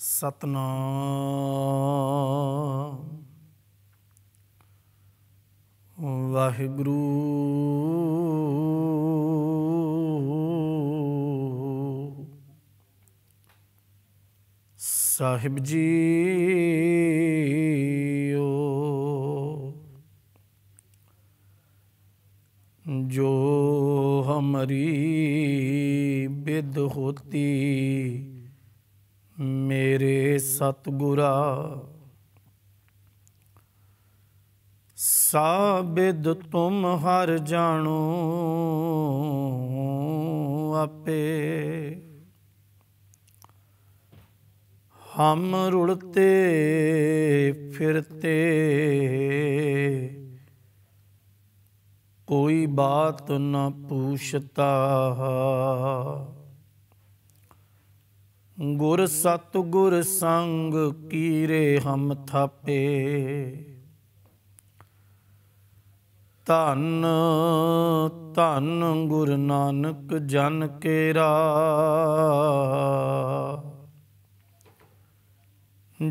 ਸਤਨਾਮ ਵਾਹਿਗੁਰੂ ਸਾਹਿਬ JIO ਜੋ ਹਮਰੀ ਬਿਦ ਹੋਤੀ ਸਤਗੁਰਾ ਸਾਬਿਦ ਤੁਮ ਹਰ ਜਾਣੋ ਆਪੇ ਹਮ ਰੁਲਤੇ ਫਿਰਤੇ ਕੋਈ ਬਾਤ ਨਾ ਪੂਛਤਾ ਗੁਰ ਸਤ ਗੁਰ ਸੰਗ ਕੀਰੇ ਹਮ ਥਾਪੇ ਤਨ ਤਨ ਗੁਰ ਨਾਨਕ ਜਨ ਕੇਰਾ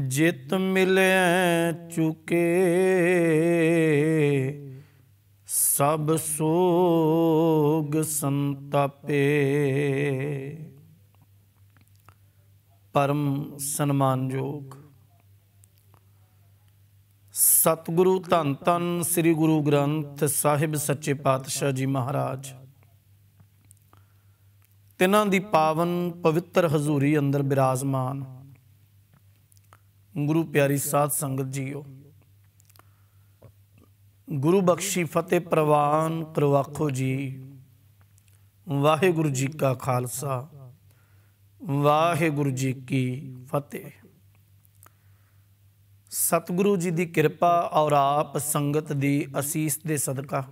ਜਿਤ ਮਿਲੇ ਚੁਕੇ ਸਭ ਸੋਗ ਸੰਤਾਪੇ ਪਰਮ ਸਨਮਾਨਯੋਗ ਸਤਿਗੁਰੂ ਧੰਨ ਧੰਨ ਸ੍ਰੀ ਗੁਰੂ ਗ੍ਰੰਥ ਸਾਹਿਬ ਸੱਚੇ ਪਾਤਸ਼ਾਹ ਜੀ ਮਹਾਰਾਜ ਤਿਨਾਂ ਦੀ ਪਾਵਨ ਪਵਿੱਤਰ ਹਜ਼ੂਰੀ ਅੰਦਰ ਬਿਰਾਜਮਾਨ ਗੁਰੂ ਪਿਆਰੀ ਸਾਧ ਸੰਗਤ ਜੀਓ ਗੁਰੂ ਬਖਸ਼ੀ ਫਤਿਹ ਪ੍ਰਵਾਨ ਕਰਵਾਖੋ ਜੀ ਵਾਹਿਗੁਰੂ ਜੀ ਕਾ ਖਾਲਸਾ ਵਾਹਿਗੁਰੂ ਜੀ ਕੀ ਫਤਿਹ ਸਤਿਗੁਰੂ ਜੀ ਦੀ ਕਿਰਪਾ ਔਰ ਆਪ ਸੰਗਤ ਦੀ ਅਸੀਸ ਦੇ ਸਦਕਾ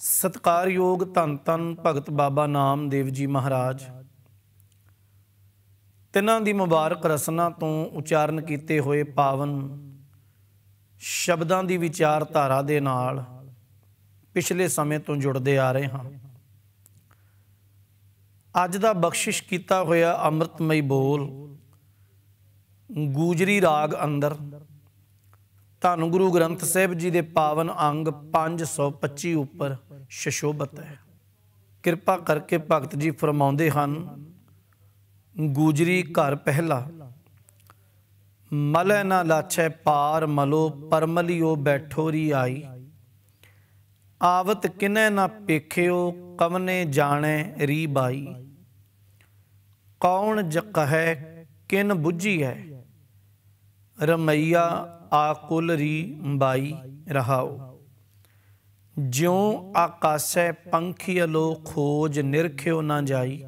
ਸਤਕਾਰਯੋਗ ਧੰਨ ਧੰਨ ਭਗਤ ਬਾਬਾ ਨਾਮਦੇਵ ਜੀ ਮਹਾਰਾਜ ਤਿਨਾਂ ਦੀ ਮੁਬਾਰਕ ਰਸਨਾ ਤੋਂ ਉਚਾਰਨ ਕੀਤੇ ਹੋਏ ਪਾਵਨ ਸ਼ਬਦਾਂ ਦੀ ਵਿਚਾਰਧਾਰਾ ਦੇ ਨਾਲ ਪਿਛਲੇ ਸਮੇਂ ਤੋਂ ਜੁੜਦੇ ਆ ਰਹੇ ਹਾਂ ਅੱਜ ਦਾ ਬਖਸ਼ਿਸ਼ ਕੀਤਾ ਹੋਇਆ ਅੰਮ੍ਰਿਤਮਈ ਬੋਲ ਗੂਜਰੀ ਰਾਗ ਅੰਦਰ ਧੰਨ ਗੁਰੂ ਗ੍ਰੰਥ ਸਾਹਿਬ ਜੀ ਦੇ ਪਾਵਨ ਅੰਗ 525 ਉੱਪਰ ਸ਼ਸ਼ੋਭਤ ਹੈ ਕਿਰਪਾ ਕਰਕੇ ਭਗਤ ਜੀ ਫਰਮਾਉਂਦੇ ਹਨ ਗੂਜਰੀ ਘਰ ਪਹਿਲਾ ਮਲੈ ਨਾ ਲਾਛੈ ਪਾਰ ਮਲੋ ਪਰਮਲਿਓ ਬੈਠੋਰੀ ਆਈ ਆਵਤ ਕਿਨੈ ਨਾ ਪੇਖਿਓ ਕਮਨੇ ਜਾਣੈ ਰੀ ਬਾਈ ਕੌਣ ਹੈ ਕਿਨ ਬੁੱਝੀ ਹੈ ਰਮਈਆ ਆਕੁਲ ਰੀ ਬਾਈ ਰਹਾਓ ਜਿਉ ਆਕਾਸ਼ੈ ਪੰਖੀ ਅਲੋ ਖੋਜ ਨਿਰਖਿਓ ਨਾ ਜਾਈ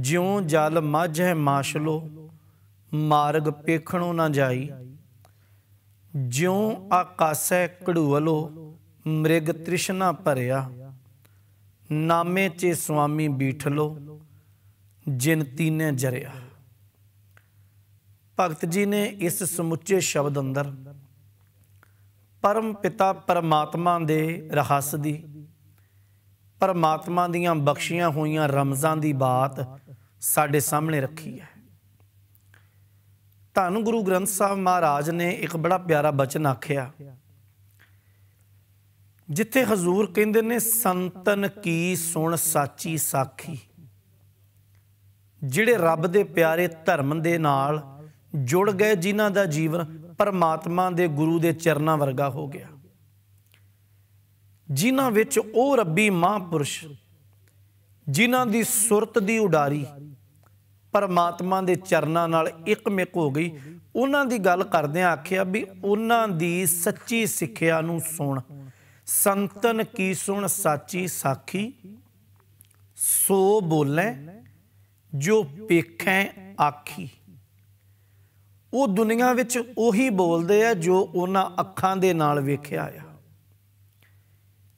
ਜਿਉ ਜਲ ਹੈ ਮਾਸ਼ਲੋ ਮਾਰਗ ਪੇਖਣੋ ਨਾ ਜਾਈ ਜਿਉ ਆਕਾਸ਼ੈ ਕੜੂਵਲੋ ਮ੍ਰਿਗ ਤ੍ਰਿਸ਼ਨਾ ਭਰਿਆ ਨਾਮੇ ਚੇ ਸੁਆਮੀ ਬੀਠਲੋ ਜਿਨ ਤੀਨੇ ਜਰਿਆ ਭਗਤ ਜੀ ਨੇ ਇਸ ਸਮੁੱਚੇ ਸ਼ਬਦ ਅੰਦਰ ਪਰਮ ਪਿਤਾ ਪਰਮਾਤਮਾ ਦੇ ਰਹੱਸ ਦੀ ਪਰਮਾਤਮਾ ਦੀਆਂ ਬਖਸ਼ੀਆਂ ਹੋਈਆਂ ਰਮਜ਼ਾਂ ਦੀ ਬਾਤ ਸਾਡੇ ਸਾਹਮਣੇ ਰੱਖੀ ਹੈ ਧੰਨ ਗੁਰੂ ਗ੍ਰੰਥ ਸਾਹਿਬ ਮਹਾਰਾਜ ਨੇ ਇੱਕ ਬੜਾ ਪਿਆਰਾ ਬਚਨ ਆਖਿਆ ਜਿੱਥੇ ਹਜ਼ੂਰ ਕਹਿੰਦੇ ਨੇ ਸੰਤਨ ਕੀ ਸੁਣ ਸਾਚੀ ਸਾਖੀ ਜਿਹੜੇ ਰੱਬ ਦੇ ਪਿਆਰੇ ਧਰਮ ਦੇ ਨਾਲ ਜੁੜ ਗਏ ਜਿਨ੍ਹਾਂ ਦਾ ਜੀਵਨ ਪਰਮਾਤਮਾ ਦੇ ਗੁਰੂ ਦੇ ਚਰਨਾਂ ਵਰਗਾ ਹੋ ਗਿਆ ਜਿਨ੍ਹਾਂ ਵਿੱਚ ਉਹ ਰੱਬੀ ਮਹਾਂਪੁਰਸ਼ ਜਿਨ੍ਹਾਂ ਦੀ ਸੁਰਤ ਦੀ ਉਡਾਰੀ ਪਰਮਾਤਮਾ ਦੇ ਚਰਨਾਂ ਨਾਲ ਇੱਕਮਿਕ ਹੋ ਗਈ ਉਹਨਾਂ ਦੀ ਗੱਲ ਕਰਦਿਆਂ ਆਖਿਆ ਵੀ ਉਹਨਾਂ ਦੀ ਸੱਚੀ ਸਿੱਖਿਆ ਨੂੰ ਸੁਣ ਸੰਤਨ ਕੀ ਸੁਣ ਸਾਚੀ ਸਾਖੀ ਸੋ ਬੋਲੇ ਜੋ ਪੇਖੈ ਆਖੀ ਉਹ ਦੁਨੀਆ ਵਿੱਚ ਉਹੀ ਬੋਲਦੇ ਆ ਜੋ ਉਹਨਾਂ ਅੱਖਾਂ ਦੇ ਨਾਲ ਵੇਖਿਆ ਆ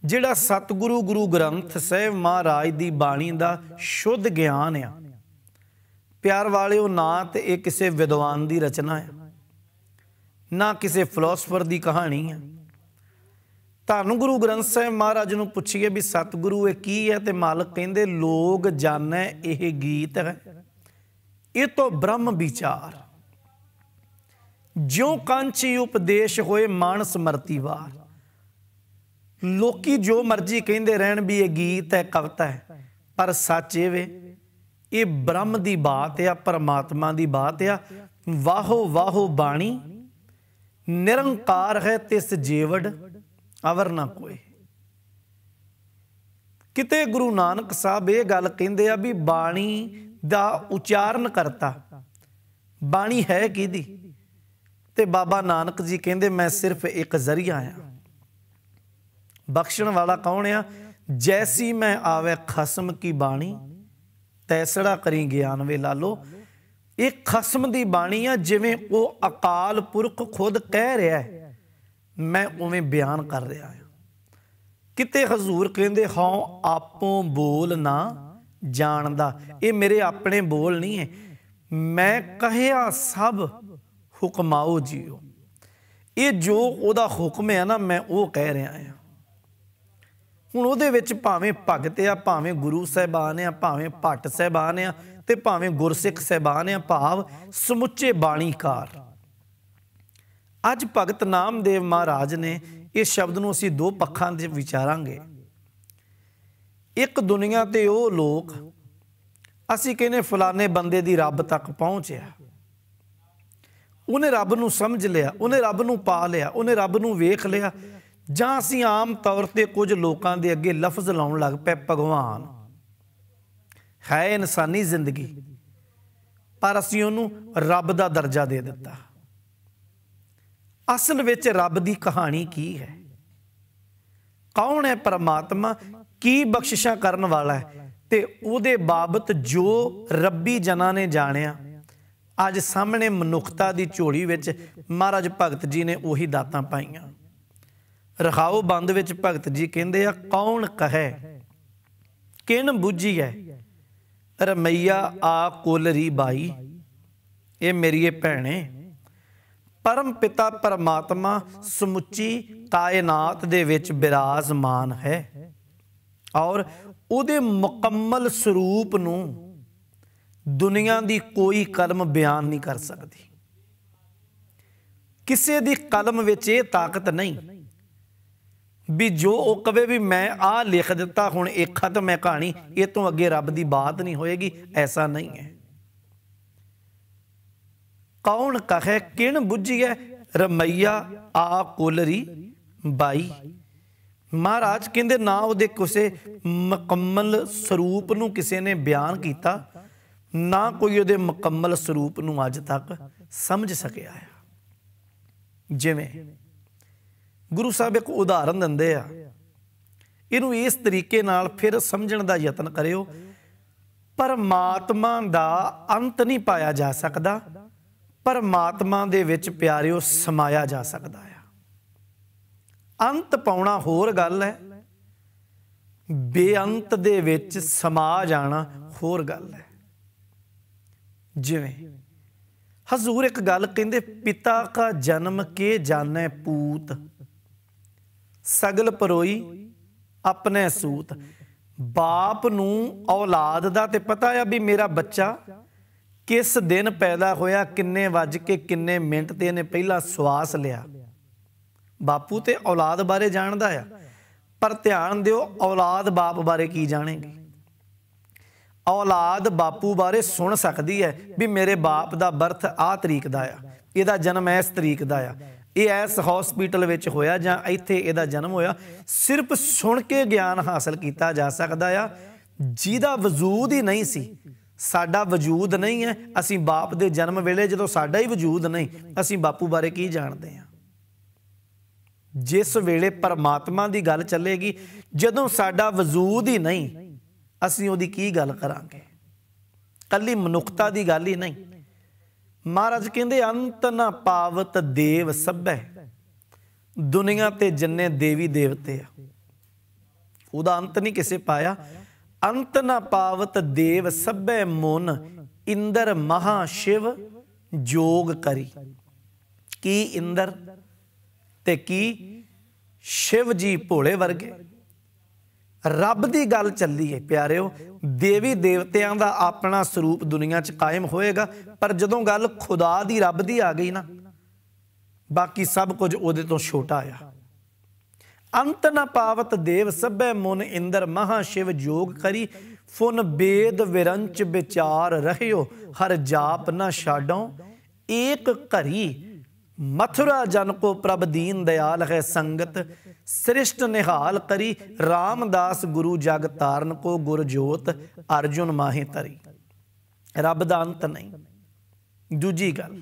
ਜਿਹੜਾ ਸਤਿਗੁਰੂ ਗੁਰੂ ਗ੍ਰੰਥ ਸਾਹਿਬ ਮਹਾਰਾਜ ਦੀ ਬਾਣੀ ਦਾ ਸ਼ੁੱਧ ਗਿਆਨ ਆ ਪਿਆਰ ਵਾਲਿਓ ਨਾ ਤੇ ਇਹ ਕਿਸੇ ਵਿਦਵਾਨ ਦੀ ਰਚਨਾ ਆ ਨਾ ਕਿਸੇ ਫਿਲਾਸਫਰ ਦੀ ਕਹਾਣੀ ਆ ਤੁਹਾਨੂੰ ਗੁਰੂ ਗ੍ਰੰਥ ਸਾਹਿਬ ਮਹਾਰਾਜ ਨੂੰ ਪੁੱਛੀਏ ਵੀ ਸਤਿਗੁਰੂ ਇਹ ਕੀ ਹੈ ਤੇ ਮਾਲਕ ਕਹਿੰਦੇ ਲੋਕ ਜਾਣੈ ਇਹ ਗੀਤ ਹੈ ਇਹ ਤੋਂ ਬ੍ਰਹਮ ਵਿਚਾਰ ਜਿਉ ਕਾਂਚੀ ਉਪਦੇਸ਼ ਹੋਏ ਮਾਨ ਸਮਰਤੀ ਵਾਰ ਲੋਕੀ ਜੋ ਮਰਜ਼ੀ ਕਹਿੰਦੇ ਰਹਿਣ ਵੀ ਇਹ ਗੀਤ ਹੈ ਕਵਿਤਾ ਹੈ ਪਰ ਸੱਚ ਇਹ ਵੇ ਇਹ ਬ੍ਰਹਮ ਦੀ ਬਾਤ ਆ ਪਰਮਾਤਮਾ ਦੀ ਬਾਤ ਆ ਵਾਹੋ ਵਾਹੋ ਬਾਣੀ ਨਿਰੰਕਾਰ ਹੈ ਤਿਸ ਜੀਵੜ ਅਵਰ ਨਾ ਕੋਈ ਕਿਤੇ ਗੁਰੂ ਨਾਨਕ ਸਾਹਿਬ ਇਹ ਗੱਲ ਕਹਿੰਦੇ ਆ ਵੀ ਬਾਣੀ ਦਾ ਉਚਾਰਨ ਕਰਤਾ ਬਾਣੀ ਹੈ ਕਿਹਦੀ ਤੇ ਬਾਬਾ ਨਾਨਕ ਜੀ ਕਹਿੰਦੇ ਮੈਂ ਸਿਰਫ ਇੱਕ ਜ਼ਰੀਆ ਆ ਬਖਸ਼ਣ ਵਾਲਾ ਕੌਣ ਆ ਜੈਸੀ ਮੈਂ ਆਵੇ ਖਸਮ ਕੀ ਬਾਣੀ ਤੈਸੜਾ ਕਰੀ ਗਿਆਨ ਵੇ ਲਾਲੋ ਇਹ ਖਸਮ ਦੀ ਬਾਣੀ ਆ ਜਿਵੇਂ ਉਹ ਅਕਾਲ ਪੁਰਖ ਖੁਦ ਕਹਿ ਰਿਹਾ ਹੈ ਮੈਂ ਉਵੇਂ ਬਿਆਨ ਕਰ ਰਿਹਾ ਹਾਂ ਕਿਤੇ ਹਜ਼ੂਰ ਕਹਿੰਦੇ ਹਾਂ ਆਪੋ ਬੋਲ ਨਾ ਜਾਣਦਾ ਇਹ ਮੇਰੇ ਆਪਣੇ ਬੋਲ ਨਹੀਂ ਹੈ ਮੈਂ ਕਹਿਆ ਸਭ ਹੁਕਮਾਉ ਜੀਓ ਇਹ ਜੋ ਉਹਦਾ ਹੁਕਮ ਹੈ ਨਾ ਮੈਂ ਉਹ ਕਹਿ ਰਿਹਾ ਹਾਂ ਹੁਣ ਉਹਦੇ ਵਿੱਚ ਭਾਵੇਂ ਭਗਤ ਆ ਭਾਵੇਂ ਗੁਰੂ ਸਹਿਬਾਨ ਆ ਭਾਵੇਂ ਭੱਟ ਸਹਿਬਾਨ ਆ ਤੇ ਭਾਵੇਂ ਗੁਰਸਿੱਖ ਸਹਿਬਾਨ ਆ ਭਾਵ ਸਮੁੱਚੇ ਬਾਣੀਕਾਰ ਅੱਜ ਭਗਤ ਨਾਮਦੇਵ ਮਹਾਰਾਜ ਨੇ ਇਸ ਸ਼ਬਦ ਨੂੰ ਅਸੀਂ ਦੋ ਪੱਖਾਂ ਦੇ ਵਿਚਾਰਾਂਗੇ ਇੱਕ ਦੁਨੀਆ ਤੇ ਉਹ ਲੋਕ ਅਸੀਂ ਕਹਿੰਨੇ ਫਲਾਣੇ ਬੰਦੇ ਦੀ ਰੱਬ ਤੱਕ ਪਹੁੰਚਿਆ ਉਹਨੇ ਰੱਬ ਨੂੰ ਸਮਝ ਲਿਆ ਉਹਨੇ ਰੱਬ ਨੂੰ ਪਾ ਲਿਆ ਉਹਨੇ ਰੱਬ ਨੂੰ ਵੇਖ ਲਿਆ ਜਾਂ ਅਸੀਂ ਆਮ ਤੌਰ ਤੇ ਕੁਝ ਲੋਕਾਂ ਦੇ ਅੱਗੇ ਲਫ਼ਜ਼ ਲਾਉਣ ਲੱਗ ਪਏ ਭਗਵਾਨ ਹੈ ਇਨਸਾਨੀ ਜ਼ਿੰਦਗੀ ਪਰ ਅਸੀਂ ਉਹਨੂੰ ਰੱਬ ਦਾ ਦਰਜਾ ਦੇ ਦਿੱਤਾ ਅਸਲ ਵਿੱਚ ਰੱਬ ਦੀ ਕਹਾਣੀ ਕੀ ਹੈ ਕੌਣ ਹੈ ਪਰਮਾਤਮਾ ਕੀ ਬਖਸ਼ਿਸ਼ਾਂ ਕਰਨ ਵਾਲਾ ਹੈ ਤੇ ਉਹਦੇ ਬਾਬਤ ਜੋ ਰੱਬੀ ਜਨਾਂ ਨੇ ਜਾਣਿਆ ਅੱਜ ਸਾਹਮਣੇ ਮਨੁੱਖਤਾ ਦੀ ਝੋਲੀ ਵਿੱਚ ਮਹਾਰਾਜ ਭਗਤ ਜੀ ਨੇ ਉਹੀ ਦਾਤਾਂ ਪਾਈਆਂ ਰਖਾਓ ਬੰਦ ਵਿੱਚ ਭਗਤ ਜੀ ਕਹਿੰਦੇ ਆ ਕੌਣ ਕਹੈ ਕਿਨ ਬੁੱਝੀ ਹੈ ਰਮਈਆ ਆ ਕੋਲਰੀ ਬਾਈ ਇਹ ਮੇਰੀਏ ਭੈਣੇ ਪਰਮ ਪਿਤਾ ਪਰਮਾਤਮਾ ਸਮੁੱਚੀ ਕਾਇਨਾਤ ਦੇ ਵਿੱਚ ਬਿਰਾਜਮਾਨ ਹੈ ਔਰ ਉਹਦੇ ਮੁਕੰਮਲ ਸਰੂਪ ਨੂੰ ਦੁਨੀਆ ਦੀ ਕੋਈ ਕਲਮ ਬਿਆਨ ਨਹੀਂ ਕਰ ਸਕਦੀ ਕਿਸੇ ਦੀ ਕਲਮ ਵਿੱਚ ਇਹ ਤਾਕਤ ਨਹੀਂ ਵੀ ਜੋ ਉਹ ਕਵੇ ਵੀ ਮੈਂ ਆ ਲਿਖ ਦਿੱਤਾ ਹੁਣ ਇਹ ਖਤਮ ਹੈ ਕਹਾਣੀ ਇਹ ਤੋਂ ਅੱਗੇ ਰੱਬ ਦੀ ਬਾਤ ਨਹੀਂ ਹੋਏਗੀ ਐਸਾ ਨਹੀਂ ਹੈ ਕੌਣ ਕਹੇ ਕਿਣ ਬੁੱਝੀਐ ਰਮਈਆ ਆ ਕੋਲਰੀ ਬਾਈ ਮਹਾਰਾਜ ਕਹਿੰਦੇ ਨਾ ਉਹਦੇ ਕਿਸੇ ਮੁਕੰਮਲ ਸਰੂਪ ਨੂੰ ਕਿਸੇ ਨੇ ਬਿਆਨ ਕੀਤਾ ਨਾ ਕੋਈ ਉਹਦੇ ਮੁਕੰਮਲ ਸਰੂਪ ਨੂੰ ਅੱਜ ਤੱਕ ਸਮਝ ਸਕਿਆ ਹੈ ਜਿਵੇਂ ਗੁਰੂ ਸਾਹਿਬ ਇੱਕ ਉਦਾਹਰਨ ਦਿੰਦੇ ਆ ਇਹਨੂੰ ਇਸ ਤਰੀਕੇ ਨਾਲ ਫਿਰ ਸਮਝਣ ਦਾ ਯਤਨ ਕਰਿਓ ਪਰਮਾਤਮਾ ਦਾ ਅੰਤ ਨਹੀਂ ਪਾਇਆ ਜਾ ਸਕਦਾ ਪਰਮਾਤਮਾ ਦੇ ਵਿੱਚ ਪਿਆਰਿਓ ਸਮਾਇਆ ਜਾ ਸਕਦਾ ਆ ਅੰਤ ਪਾਉਣਾ ਹੋਰ ਗੱਲ ਹੈ ਬੇਅੰਤ ਦੇ ਵਿੱਚ ਸਮਾ ਜਾਣਾ ਹੋਰ ਗੱਲ ਹੈ ਜਿਵੇਂ ਹਜ਼ੂਰ ਇੱਕ ਗੱਲ ਕਹਿੰਦੇ ਪਿਤਾ ਦਾ ਜਨਮ ਕੇ ਜਾਣੈ ਪੂਤ ਸਗਲ ਪਰੋਈ ਆਪਣੇ ਸੂਤ ਬਾਪ ਨੂੰ ਔਲਾਦ ਦਾ ਤੇ ਪਤਾ ਆ ਵੀ ਮੇਰਾ ਬੱਚਾ ਕਿਸ ਦਿਨ ਪੈਦਾ ਹੋਇਆ ਕਿੰਨੇ ਵਜ ਕੇ ਕਿੰਨੇ ਮਿੰਟ ਤੇ ਇਹਨੇ ਪਹਿਲਾ ਸਵਾਸ ਲਿਆ ਬਾਪੂ ਤੇ ਔਲਾਦ ਬਾਰੇ ਜਾਣਦਾ ਆ ਪਰ ਧਿਆਨ ਦਿਓ ਔਲਾਦ ਬਾਪ ਬਾਰੇ ਕੀ ਜਾਣੇਗੀ ਔਲਾਦ ਬਾਪੂ ਬਾਰੇ ਸੁਣ ਸਕਦੀ ਹੈ ਵੀ ਮੇਰੇ ਬਾਪ ਦਾ ਬਰਥ ਆ ਤਰੀਕ ਦਾ ਆ ਇਹਦਾ ਜਨਮ ਇਸ ਤਰੀਕ ਦਾ ਆ ਇਹ ਇਸ ਹਸਪੀਟਲ ਵਿੱਚ ਹੋਇਆ ਜਾਂ ਇੱਥੇ ਇਹਦਾ ਜਨਮ ਹੋਇਆ ਸਿਰਫ ਸੁਣ ਕੇ ਗਿਆਨ ਹਾਸਲ ਕੀਤਾ ਜਾ ਸਕਦਾ ਆ ਜਿਹਦਾ ਵਜੂਦ ਹੀ ਨਹੀਂ ਸੀ ਸਾਡਾ ਵਜੂਦ ਨਹੀਂ ਹੈ ਅਸੀਂ ਬਾਪ ਦੇ ਜਨਮ ਵੇਲੇ ਜਦੋਂ ਸਾਡਾ ਹੀ ਵਜੂਦ ਨਹੀਂ ਅਸੀਂ ਬਾਪੂ ਬਾਰੇ ਕੀ ਜਾਣਦੇ ਹਾਂ ਜਿਸ ਵੇਲੇ ਪਰਮਾਤਮਾ ਦੀ ਗੱਲ ਚੱਲੇਗੀ ਜਦੋਂ ਸਾਡਾ ਵਜੂਦ ਹੀ ਨਹੀਂ ਅਸੀਂ ਉਹਦੀ ਕੀ ਗੱਲ ਕਰਾਂਗੇ ਕੱਲੀ ਮਨੁੱਖਤਾ ਦੀ ਗੱਲ ਹੀ ਨਹੀਂ ਮਹਾਰਾਜ ਕਹਿੰਦੇ ਅੰਤ ਨਾ ਪਾਵਤ ਦੇਵ ਸਭੈ ਦੁਨੀਆ ਤੇ ਜਿੰਨੇ ਦੇਵੀ ਦੇਵਤੇ ਆ ਉਹਦਾ ਅੰਤ ਨਹੀਂ ਕਿਸੇ ਪਾਇਆ ਅੰਤ ਨਾ ਪਾਵਤ ਦੇਵ ਸਭੈ ਮਨ ਇੰਦਰ ਮਹਾ ਸ਼ਿਵ ਜੋਗ ਕਰੀ ਕੀ ਇੰਦਰ ਤੇ ਕੀ ਸ਼ਿਵ ਜੀ ਭੋਲੇ ਵਰਗੇ ਰੱਬ ਦੀ ਗੱਲ ਚੱਲੀ ਏ ਪਿਆਰਿਓ ਦੇਵੀ ਦੇਵਤਿਆਂ ਦਾ ਆਪਣਾ ਸਰੂਪ ਦੁਨੀਆ 'ਚ ਕਾਇਮ ਹੋਏਗਾ ਪਰ ਜਦੋਂ ਗੱਲ ਖੁਦਾ ਦੀ ਰੱਬ ਦੀ ਆ ਗਈ ਨਾ ਬਾਕੀ ਸਭ ਕੁਝ ਉਹਦੇ ਤੋਂ ਛੋਟਾ ਆ ਅੰਤ ਨ ਪਾਵਤ ਦੇਵ ਸਭੈ ਮਨ ਇੰਦਰ ਮਹਾ ਸ਼ਿਵ ਜੋਗ ਕਰੀ ਫੁਨ ਬੇਦ ਵਿਰੰਚ ਵਿਚਾਰ ਰਹਿਓ ਹਰ ਜਾਪ ਨ ਛਾਡੋ ਏਕ ਘਰੀ ਮਥੁਰਾ ਜਨ ਕੋ ਪ੍ਰਭ ਦੀਨ ਦਿਆਲ ਹੈ ਸੰਗਤ ਸ੍ਰਿਸ਼ਟ ਨਿਹਾਲ ਕਰੀ ਰਾਮਦਾਸ ਗੁਰੂ ਜਗ ਤਾਰਨ ਕੋ ਗੁਰ ਜੋਤ ਅਰਜੁਨ ਮਾਹੀ ਤਰੀ ਰੱਬ ਦਾ ਅੰਤ ਨਹੀਂ ਦੂਜੀ ਗੱਲ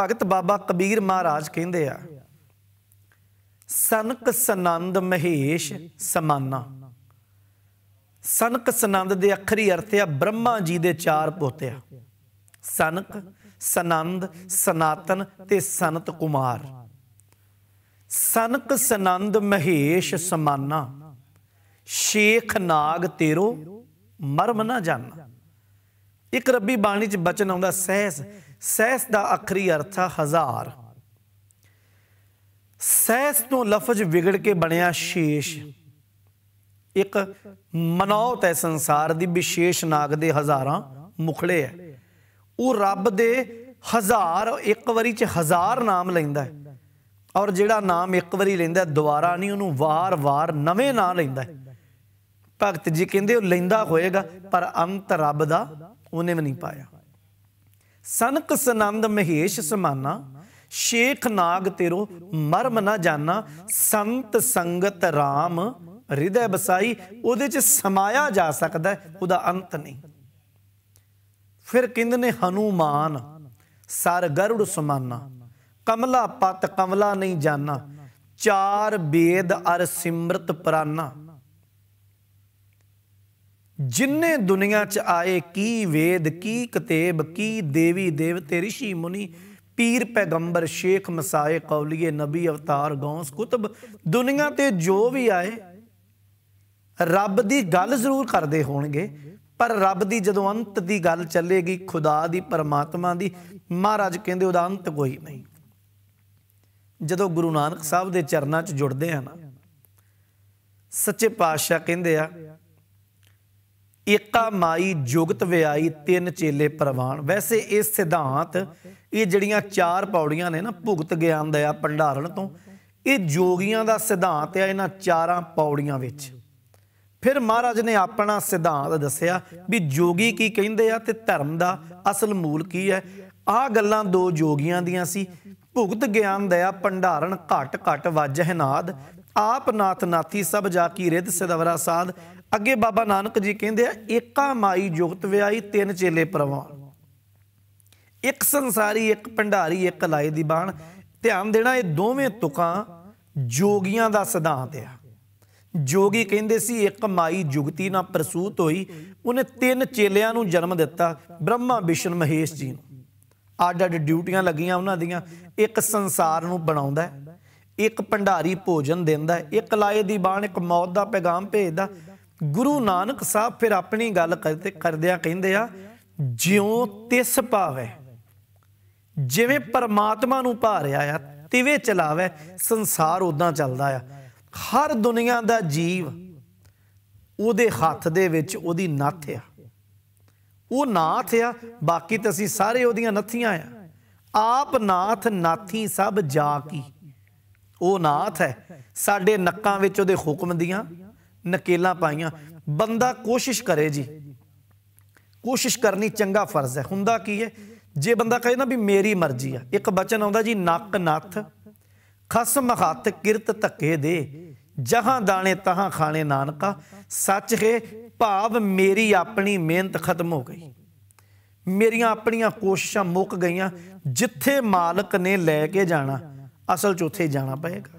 ਭਗਤ ਬਾਬਾ ਕਬੀਰ ਮਹਾਰਾਜ ਕਹਿੰਦੇ ਆ ਸਨਕ ਸਨੰਦ ਮਹੇਸ਼ ਸਮਾਨਾ ਸਨਕ ਸਨੰਦ ਦੇ ਅਖਰੀ ਅਰਥ ਆ ਬ੍ਰਹਮਾ ਜੀ ਦੇ ਚਾਰ ਪੋਤਿਆ ਸਨਕ ਸਨੰਦ ਸਨਾਤਨ ਤੇ ਸੰਤ ਕੁਮਾਰ ਸਨਕ ਸਨੰਦ ਮਹੇਸ਼ ਸਮਾਨਾ ਸ਼ੇਖ ਨਾਗ ਤੇਰੋ ਮਰਮ ਨਾ ਜਾਣਾ ਇੱਕ ਰੱਬੀ ਬਾਣੀ ਚ ਬਚਨ ਆਉਂਦਾ ਸਹਿਸ ਸਹਿਸ ਦਾ ਅਖਰੀ ਅਰਥ ਆ ਹਜ਼ਾਰ ਸੈਸ ਤੋਂ ਲਫ਼ਜ਼ ਵਿਗੜ ਕੇ ਬਣਿਆ ਸ਼ੇਸ਼ ਇੱਕ ਮਨੌਤ ਹੈ ਸੰਸਾਰ ਦੀ ਵਿਸ਼ੇਸ਼ ਨਾਗ ਦੇ ਹਜ਼ਾਰਾਂ ਮੁਖੜੇ ਹੈ ਉਹ ਰੱਬ ਦੇ ਹਜ਼ਾਰ ਇੱਕ ਵਾਰੀ ਚ ਹਜ਼ਾਰ ਨਾਮ ਲੈਂਦਾ ਹੈ ਔਰ ਜਿਹੜਾ ਨਾਮ ਇੱਕ ਵਾਰੀ ਲੈਂਦਾ ਦੁਬਾਰਾ ਨਹੀਂ ਉਹਨੂੰ ਵਾਰ-ਵਾਰ ਨਵੇਂ ਨਾਮ ਲੈਂਦਾ ਭਗਤ ਜੀ ਕਹਿੰਦੇ ਉਹ ਲੈਂਦਾ ਹੋਏਗਾ ਪਰ ਅੰਤ ਰੱਬ ਦਾ ਉਹਨੇ ਵੀ ਨਹੀਂ ਪਾਇਆ ਸਨਕ ਸਨੰਦ ਮਹੇਸ਼ ਸਮਾਨਾ ਸ਼ੇਖ ਨਾਗ ਤੇਰੋ ਮਰਮ ਨਾ ਜਾਣਾ ਸੰਤ ਸੰਗਤ RAM ਹਿਰਦੈ ਬਸਾਈ ਉਹਦੇ ਚ ਸਮਾਇਆ ਜਾ ਸਕਦਾ ਉਹਦਾ ਅੰਤ ਨਹੀਂ ਫਿਰ ਕਹਿੰਦੇ ਨੇ ਹਨੂਮਾਨ ਸਰ ਗਰੁੜ ਸਮਾਨਾ ਕਮਲਾ ਪਤ ਕਮਲਾ ਨਹੀਂ ਜਾਣਾ ਚਾਰ ਬੇਦ ਅਰ ਸਿਮਰਤ ਪ੍ਰਾਨਾ ਜਿੰਨੇ ਦੁਨੀਆ ਚ ਆਏ ਕੀ ਵੇਦ ਕੀ ਕਤੇਬ ਕੀ ਦੇਵੀ ਦੇਵਤੇ ਰਿਸ਼ੀ ਮੁਨੀ ਪੀਰ ਪੈਗੰਬਰ ਸ਼ੇਖ ਮਸਾਏ ਕੌਲੀਏ ਨਬੀ ਅਵਤਾਰ ਗੌਸ ਕੁਤਬ ਦੁਨੀਆ ਤੇ ਜੋ ਵੀ ਆਏ ਰੱਬ ਦੀ ਗੱਲ ਜ਼ਰੂਰ ਕਰਦੇ ਹੋਣਗੇ ਪਰ ਰੱਬ ਦੀ ਜਦੋਂ ਅੰਤ ਦੀ ਗੱਲ ਚੱਲੇਗੀ ਖੁਦਾ ਦੀ ਪਰਮਾਤਮਾ ਦੀ ਮਹਾਰਾਜ ਕਹਿੰਦੇ ਉਹਦਾ ਅੰਤ ਕੋਈ ਨਹੀਂ ਜਦੋਂ ਗੁਰੂ ਨਾਨਕ ਸਾਹਿਬ ਦੇ ਚਰਨਾਂ 'ਚ ਜੁੜਦੇ ਆ ਨਾ ਸੱਚੇ ਪਾਤਸ਼ਾਹ ਕਹਿੰਦੇ ਆ ਇਕਾ ਮਾਈ ਜੁਗਤ ਵਿਆਈ ਤਿੰਨ ਚੇਲੇ ਪ੍ਰਵਾਨ ਵੈਸੇ ਇਹ ਸਿਧਾਂਤ ਇਹ ਜਿਹੜੀਆਂ ਚਾਰ ਪੌੜੀਆਂ ਨੇ ਨਾ ਭੁਗਤ ਗਿਆਨ ਦਇਆ ਭੰਡਾਰਨ ਤੋਂ ਇਹ ਜੋਗੀਆਂ ਦਾ ਸਿਧਾਂਤ ਆ ਇਹਨਾਂ ਚਾਰਾਂ ਪੌੜੀਆਂ ਵਿੱਚ ਫਿਰ ਮਹਾਰਾਜ ਨੇ ਆਪਣਾ ਸਿਧਾਂਤ ਦੱਸਿਆ ਵੀ ਜੋਗੀ ਕੀ ਕਹਿੰਦੇ ਆ ਤੇ ਧਰਮ ਦਾ ਅਸਲ ਮੂਲ ਕੀ ਹੈ ਆਹ ਗੱਲਾਂ ਦੋ ਜੋਗੀਆਂ ਦੀਆਂ ਸੀ ਭੁਗਤ ਗਿਆਨ ਦਇਆ ਭੰਡਾਰਨ ਘਟ ਘਟ ਵਜ ਹਨਾਦ ਆਪ ਨਾਥ ਨਾਥੀ ਸਭ ਜਾ ਕੀ ਰਿੱਧ ਸਦਵਰਾ ਸਾਧ ਅੱਗੇ ਬਾਬਾ ਨਾਨਕ ਜੀ ਕਹਿੰਦੇ ਆ ਏਕਾ ਮਾਈ ਜੁਗਤ ਵਿਆਈ ਤਿੰਨ ਚੇਲੇ ਪਰਵਾਨ ਇੱਕ ਸੰਸਾਰੀ ਇੱਕ ਭੰਡਾਰੀ ਇੱਕ ਲਾਈ ਦੀ ਬਾਣ ਧਿਆਨ ਦੇਣਾ ਇਹ ਦੋਵੇਂ ਤੁਕਾਂ ਜੋਗੀਆਂ ਦਾ ਸਿਧਾਂਤ ਆ ਜੋਗੀ ਕਹਿੰਦੇ ਸੀ ਇੱਕ ਮਾਈ ਜੁਗਤੀ ਨਾਲ ਪ੍ਰਸੂਤ ਹੋਈ ਉਹਨੇ ਤਿੰਨ ਚੇਲਿਆਂ ਨੂੰ ਜਨਮ ਦਿੱਤਾ ਬ੍ਰਹਮਾ ਵਿਸ਼ਨ ਮਹੇਸ਼ ਜੀ ਨੂੰ ਅੱਡ ਅੱਡ ਡਿਊਟੀਆਂ ਲੱਗੀਆਂ ਉਹਨਾਂ ਦੀਆਂ ਇੱਕ ਸੰਸਾਰ ਨੂੰ ਬਣਾਉਂਦਾ ਇੱਕ ਭੰਡਾਰੀ ਭੋਜਨ ਦਿੰਦਾ ਇੱਕ ਲਾਏ ਦੀ ਬਾਣ ਇੱਕ ਮੌਤ ਦਾ ਪੈਗਾਮ ਭੇਜਦਾ ਗੁਰੂ ਨਾਨਕ ਸਾਹਿਬ ਫਿਰ ਆਪਣੀ ਗੱਲ ਕਰਦੇ ਕਰਦਿਆਂ ਕਹਿੰਦੇ ਆ ਜਿਉ ਤਿਸ ਪਾਵੇ ਜਿਵੇਂ ਪਰਮਾਤਮਾ ਨੂੰ ਭਾ ਰਿਹਾ ਆ ਤਿਵੇਂ ਚਲਾਵੇ ਸੰਸਾਰ ਉਦਾਂ ਚੱਲਦਾ ਆ ਹਰ ਦੁਨੀਆ ਦਾ ਜੀਵ ਉਹਦੇ ਹੱਥ ਦੇ ਵਿੱਚ ਉਹਦੀ ਨੱਥ ਆ ਉਹ ਨਾਥ ਆ ਬਾਕੀ ਤਾਂ ਅਸੀਂ ਸਾਰੇ ਉਹਦੀਆਂ ਨੱਥੀਆਂ ਆ ਆਪ ਨਾਥ ਨਾਥੀ ਸਭ ਜਾ ਕੀ ਉਹ ਨਾਥ ਹੈ ਸਾਡੇ ਨੱਕਾਂ ਵਿੱਚ ਉਹਦੇ ਹੁਕਮ ਦੀਆਂ ਨਕੇਲਾਂ ਪਾਈਆਂ ਬੰਦਾ ਕੋਸ਼ਿਸ਼ ਕਰੇ ਜੀ ਕੋਸ਼ਿਸ਼ ਕਰਨੀ ਚੰਗਾ ਫਰਜ਼ ਹੈ ਹੁੰਦਾ ਕੀ ਹੈ ਜੇ ਬੰਦਾ ਕਹੇ ਨਾ ਵੀ ਮੇਰੀ ਮਰਜ਼ੀ ਆ ਇੱਕ ਬਚਨ ਆਉਂਦਾ ਜੀ ਨੱਕ ਨੱਥ ਖਸਮ ਹੱਥ ਕਿਰਤ ਧੱਕੇ ਦੇ ਜਹਾਂ ਦਾਣੇ ਤਹਾਂ ਖਾਣੇ ਨਾਨਕਾ ਸੱਚ ਹੈ ਭਾਵ ਮੇਰੀ ਆਪਣੀ ਮਿਹਨਤ ਖਤਮ ਹੋ ਗਈ ਮੇਰੀਆਂ ਆਪਣੀਆਂ ਕੋਸ਼ਿਸ਼ਾਂ ਮੁੱਕ ਗਈਆਂ ਜਿੱਥੇ ਮਾਲਕ ਨੇ ਲੈ ਕੇ ਜਾਣਾ ਅਸਲ ਚ ਉੱਥੇ ਜਾਣਾ ਪਏਗਾ